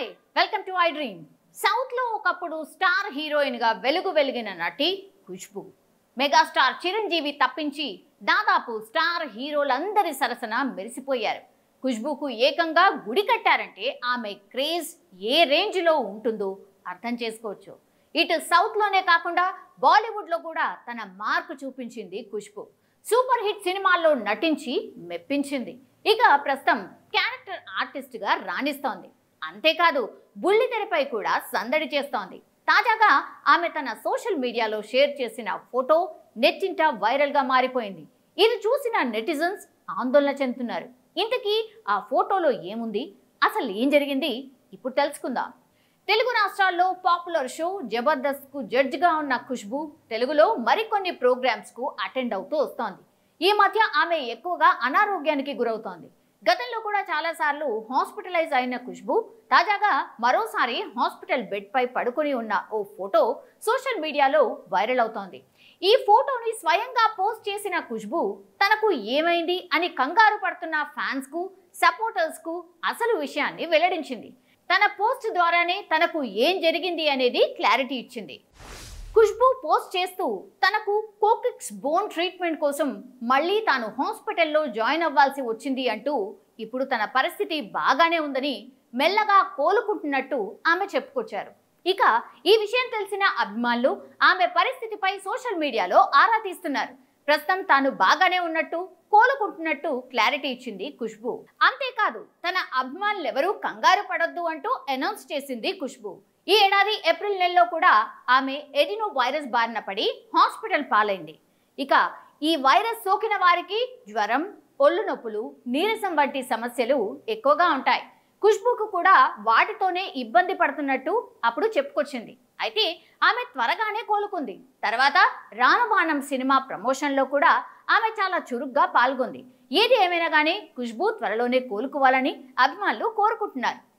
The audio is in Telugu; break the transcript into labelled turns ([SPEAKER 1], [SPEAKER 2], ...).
[SPEAKER 1] hi welcome to I dream సౌత్లో ఒకప్పుడు స్టార్ హీరోయిన్గా వెలుగు వెలిగిన నటి ఖుష్బు మెగాస్టార్ చిరంజీవి తప్పించి దాదాపు స్టార్ హీరోలందరి సరసన మెరిసిపోయారు ఖుష్బుకు ఏకంగా గుడి కట్టారంటే ఆమె క్రేజ్ ఏ రేంజ్లో ఉంటుందో అర్థం చేసుకోవచ్చు ఇటు సౌత్లోనే కాకుండా బాలీవుడ్లో కూడా తన మార్కు చూపించింది ఖుష్బు సూపర్ హిట్ సినిమాల్లో నటించి మెప్పించింది ఇక ప్రస్తుతం క్యారెక్టర్ ఆర్టిస్ట్గా రాణిస్తోంది అంతేకాదు బుల్లి తెరపై కూడా సందడి చేస్తోంది తాజాగా ఆమె తన సోషల్ మీడియాలో షేర్ చేసిన ఫోటో నెట్టింట వైరల్గా మారిపోయింది ఇది చూసిన నెటిజన్స్ ఆందోళన చెందుతున్నారు ఇంతకీ ఆ ఫోటోలో ఏముంది అసలు ఏం జరిగింది ఇప్పుడు తెలుసుకుందాం తెలుగు రాష్ట్రాల్లో పాపులర్ షో జబర్దస్త్ కు జడ్జిగా ఉన్న ఖుష్బు తెలుగులో మరికొన్ని ప్రోగ్రామ్స్ కు అటెండ్ అవుతూ వస్తోంది ఈ మధ్య ఆమె ఎక్కువగా అనారోగ్యానికి గురవుతోంది గతంలో కూడా చాలాసార్లు హాస్పిటలైజ్ అయిన ఖుష్బు తాజాగా మరోసారి హాస్పిటల్ బెడ్పై పడుకుని ఉన్న ఓ ఫోటో సోషల్ మీడియాలో వైరల్ అవుతోంది ఈ ఫోటోని స్వయంగా పోస్ట్ చేసిన ఖుష్బు తనకు ఏమైంది అని కంగారు పడుతున్న ఫ్యాన్స్కు సపోర్టర్స్కు అసలు విషయాన్ని వెల్లడించింది తన పోస్ట్ ద్వారానే తనకు ఏం జరిగింది అనేది క్లారిటీ ఇచ్చింది ఖుష్బూ పోస్ట్ చేస్తూ తనకు కోకిక్స్ బోన్ ట్రీట్మెంట్ కోసం మళ్ళీ తాను హాస్పిటల్లో జాయిన్ అవ్వాల్సి వచ్చింది అంటూ ఇప్పుడు తన పరిస్థితి బాగానే ఉందని మెల్లగా కోలుకుంటున్నట్టు ఆమె చెప్పుకొచ్చారు ఇక ఈ విషయం తెలిసిన అభిమానులు ఆమె పరిస్థితిపై సోషల్ మీడియాలో ఆరా తీస్తున్నారు ప్రస్తుతం తాను బాగానే ఉన్నట్టు కోలుకుంటున్నట్టు క్లారిటీ ఇచ్చింది ఖుష్బు అంతేకాదు తన అభిమానులెవరూ కంగారు పడొద్దు అంటూ అనౌన్స్ చేసింది ఖుష్బు ఈ ఏడాది ఏప్రిల్ నెలలో కూడా ఆమె ఎడినో వైరస్ బారిన పడి హాస్పిటల్ పాలైంది ఇక ఈ వైరస్ సోకిన వారికి జ్వరం ఒళ్ళు నొప్పులు నీరసం వంటి సమస్యలు ఎక్కువగా ఉంటాయి ఖుష్బుకు కూడా వాటితోనే ఇబ్బంది పడుతున్నట్టు అప్పుడు చెప్పుకొచ్చింది అయితే ఆమె త్వరగానే కోలుకుంది తర్వాత రామబాణం సినిమా ప్రమోషన్లో కూడా ఆమె చాలా చురుగ్గా పాల్గొంది ఏది ఏమైనా కానీ ఖుష్బూ త్వరలోనే కోలుకోవాలని అభిమానులు కోరుకుంటున్నారు